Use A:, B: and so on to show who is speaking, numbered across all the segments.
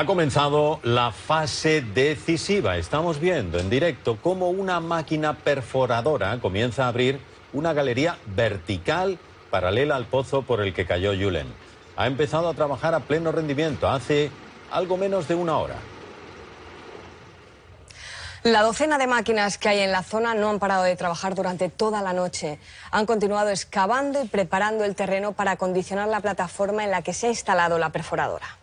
A: Ha comenzado la fase decisiva. Estamos viendo en directo cómo una máquina perforadora comienza a abrir una galería vertical paralela al pozo por el que cayó Yulen. Ha empezado a trabajar a pleno rendimiento hace algo menos de una hora.
B: La docena de máquinas que hay en la zona no han parado de trabajar durante toda la noche. Han continuado excavando y preparando el terreno para acondicionar la plataforma en la que se ha instalado la
A: perforadora.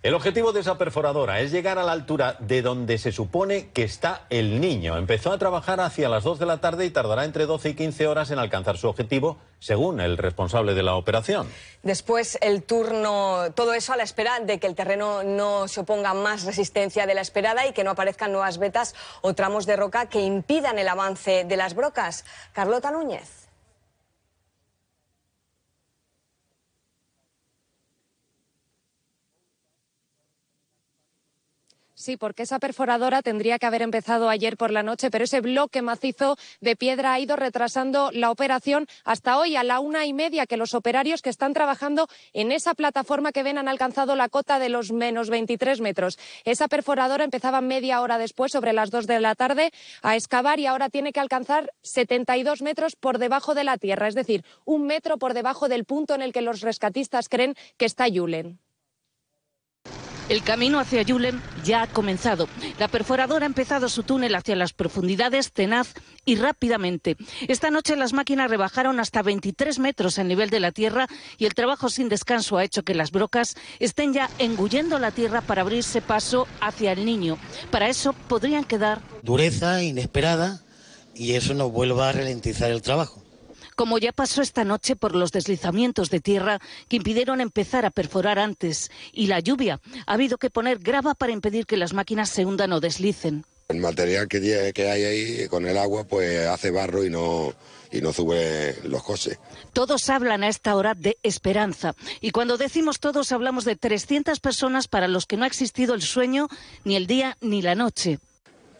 A: El objetivo de esa perforadora es llegar a la altura de donde se supone que está el niño. Empezó a trabajar hacia las 2 de la tarde y tardará entre 12 y 15 horas en alcanzar su objetivo, según el responsable de la operación.
B: Después el turno, todo eso a la espera de que el terreno no se oponga más resistencia de la esperada y que no aparezcan nuevas vetas o tramos de roca que impidan el avance de las brocas. Carlota Núñez.
C: sí, porque esa perforadora tendría que haber empezado ayer por la noche, pero ese bloque macizo de piedra ha ido retrasando la operación hasta hoy a la una y media, que los operarios que están trabajando en esa plataforma que ven han alcanzado la cota de los menos 23 metros. Esa perforadora empezaba media hora después, sobre las dos de la tarde, a excavar y ahora tiene que alcanzar 72 metros por debajo de la tierra, es decir, un metro por debajo del punto en el que los rescatistas creen que está
D: Yulen. El camino hacia Yulem ya ha comenzado. La perforadora ha empezado su túnel hacia las profundidades tenaz y rápidamente. Esta noche las máquinas rebajaron hasta 23 metros el nivel de la tierra y el trabajo sin descanso ha hecho que las brocas estén ya engullendo la tierra para abrirse paso hacia el niño. Para eso podrían quedar...
A: Dureza inesperada y eso nos vuelva a ralentizar el trabajo
D: como ya pasó esta noche por los deslizamientos de tierra que impidieron empezar a perforar antes y la lluvia. Ha habido que poner grava para impedir que las máquinas se hundan o
E: deslicen. El material que, hay ahí con el agua pues hace barro y no, y no sube los coches.
D: Todos hablan a esta hora de esperanza. Y cuando decimos todos, hablamos de 300 personas para los que no ha existido el sueño, ni el día, ni la noche.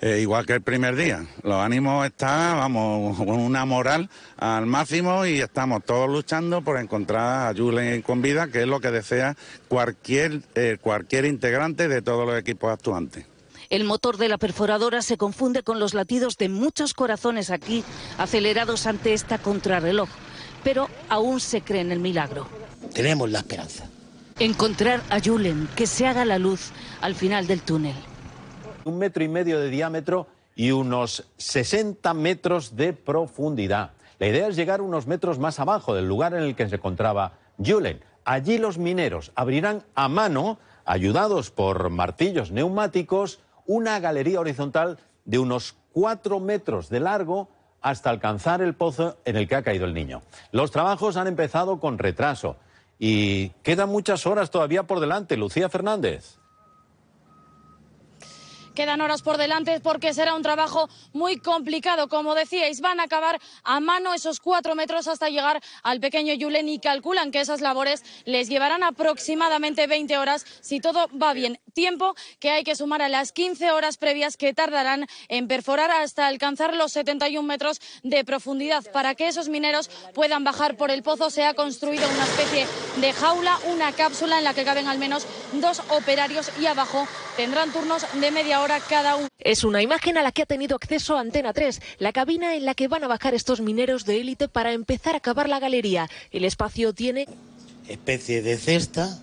E: Eh, igual que el primer día. Los ánimos están, vamos, con una moral al máximo y estamos todos luchando por encontrar a Julen con vida, que es lo que desea cualquier, eh, cualquier integrante de todos los equipos actuantes.
D: El motor de la perforadora se confunde con los latidos de muchos corazones aquí, acelerados ante esta contrarreloj, pero aún se cree en el milagro.
A: Tenemos la esperanza.
D: Encontrar a Julen, que se haga la luz al final del túnel
A: un metro y medio de diámetro y unos 60 metros de profundidad. La idea es llegar unos metros más abajo del lugar en el que se encontraba Julen. Allí los mineros abrirán a mano, ayudados por martillos neumáticos, una galería horizontal de unos 4 metros de largo hasta alcanzar el pozo en el que ha caído el niño. Los trabajos han empezado con retraso y quedan muchas horas todavía por delante. Lucía Fernández.
D: Quedan horas por delante porque será un trabajo muy complicado. Como decíais, van a acabar a mano esos cuatro metros hasta llegar al pequeño Yulen y calculan que esas labores les llevarán aproximadamente 20 horas si todo va bien tiempo que hay que sumar a las 15 horas previas que tardarán en perforar hasta alcanzar los 71 metros de profundidad para que esos mineros puedan bajar por el pozo. Se ha construido una especie de jaula, una cápsula en la que caben al menos dos operarios y abajo tendrán turnos de media hora cada uno.
F: Es una imagen a la que ha tenido acceso Antena 3, la cabina en la que van a bajar estos mineros de élite para empezar a cavar la galería. El espacio tiene
A: especie de cesta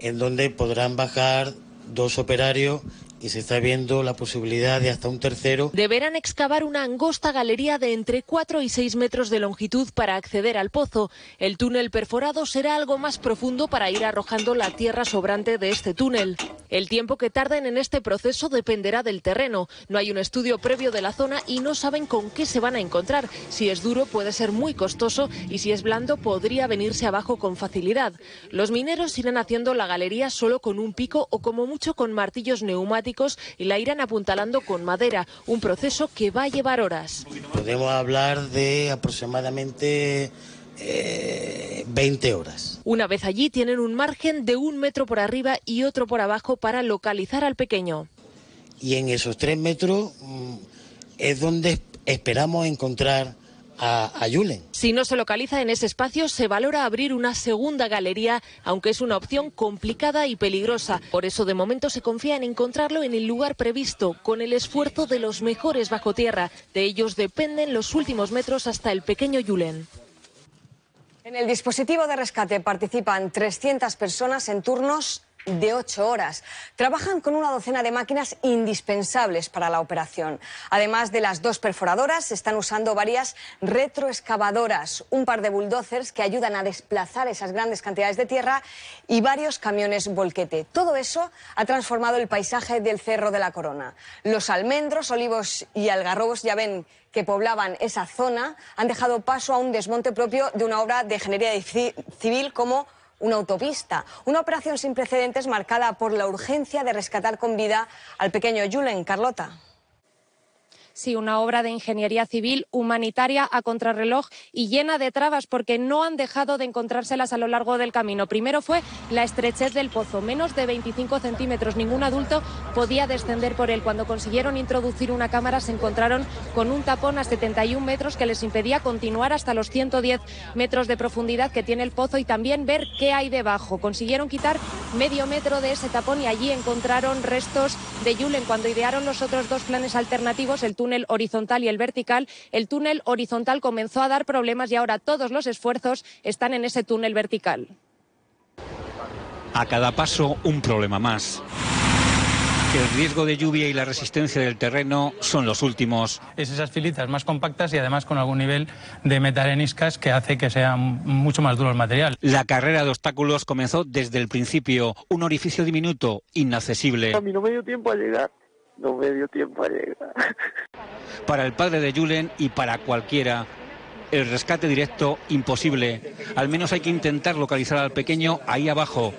A: en donde podrán bajar dos operarios y se está viendo la posibilidad de hasta un tercero.
F: Deberán excavar una angosta galería de entre 4 y 6 metros de longitud para acceder al pozo. El túnel perforado será algo más profundo para ir arrojando la tierra sobrante de este túnel. El tiempo que tarden en este proceso dependerá del terreno. No hay un estudio previo de la zona y no saben con qué se van a encontrar. Si es duro puede ser muy costoso y si es blando podría venirse abajo con facilidad. Los mineros irán haciendo la galería solo con un pico o como mucho con martillos neumáticos y la irán apuntalando con madera, un proceso que va a llevar horas.
A: Podemos hablar de aproximadamente 20 eh, horas.
F: Una vez allí tienen un margen de un metro por arriba y otro por abajo para localizar al pequeño.
A: Y en esos tres metros mm, es donde esperamos encontrar a, a
F: Si no se localiza en ese espacio, se valora abrir una segunda galería, aunque es una opción complicada y peligrosa. Por eso, de momento, se confía en encontrarlo en el lugar previsto, con el esfuerzo de los mejores bajo tierra. De ellos dependen los últimos metros hasta el pequeño Yulen.
B: En el dispositivo de rescate participan 300 personas en turnos de ocho horas. Trabajan con una docena de máquinas indispensables para la operación. Además de las dos perforadoras, están usando varias retroexcavadoras, un par de bulldozers que ayudan a desplazar esas grandes cantidades de tierra y varios camiones volquete. Todo eso ha transformado el paisaje del Cerro de la Corona. Los almendros, olivos y algarrobos ya ven que poblaban esa zona han dejado paso a un desmonte propio de una obra de ingeniería civil como una autopista. Una operación sin precedentes marcada por la urgencia de rescatar con vida al pequeño Julen Carlota
C: sí, una obra de ingeniería civil humanitaria a contrarreloj y llena de trabas porque no han dejado de encontrárselas a lo largo del camino. Primero fue la estrechez del pozo, menos de 25 centímetros. Ningún adulto podía descender por él. Cuando consiguieron introducir una cámara se encontraron con un tapón a 71 metros que les impedía continuar hasta los 110 metros de profundidad que tiene el pozo y también ver qué hay debajo. Consiguieron quitar medio metro de ese tapón y allí encontraron restos de Yulen. Cuando idearon los otros dos planes alternativos, el túnel horizontal y el vertical, el túnel horizontal comenzó a dar problemas y ahora todos los esfuerzos están en ese túnel vertical.
E: A cada paso, un problema más el riesgo de lluvia y la resistencia del terreno son los últimos. Es esas filitas más compactas y además con algún nivel de metareniscas que hace que sea mucho más duro el material. La carrera de obstáculos comenzó desde el principio, un orificio diminuto, inaccesible. A mí no me dio tiempo a llegar no me dio tiempo a llegar. Para el padre de Julen y para cualquiera, el rescate directo imposible. Al menos hay que intentar localizar al pequeño ahí abajo.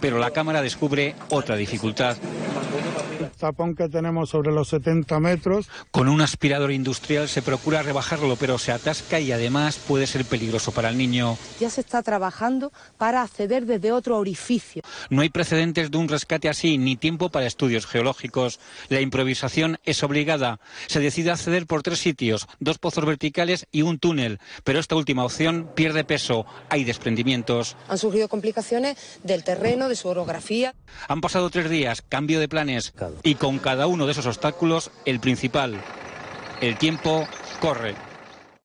E: Pero la Cámara descubre otra dificultad tapón que tenemos sobre los 70 metros. Con un aspirador industrial se procura rebajarlo, pero se atasca y además puede ser peligroso para el niño.
C: Ya se está trabajando
F: para acceder desde otro orificio.
E: No hay precedentes de un rescate así, ni tiempo para estudios geológicos. La improvisación es obligada. Se decide acceder por tres sitios, dos pozos verticales y un túnel, pero esta última opción pierde peso. Hay desprendimientos.
D: Han
C: surgido complicaciones del terreno, de su orografía.
E: Han pasado tres días, cambio de planes. Y con cada uno de esos obstáculos, el principal, el tiempo, corre.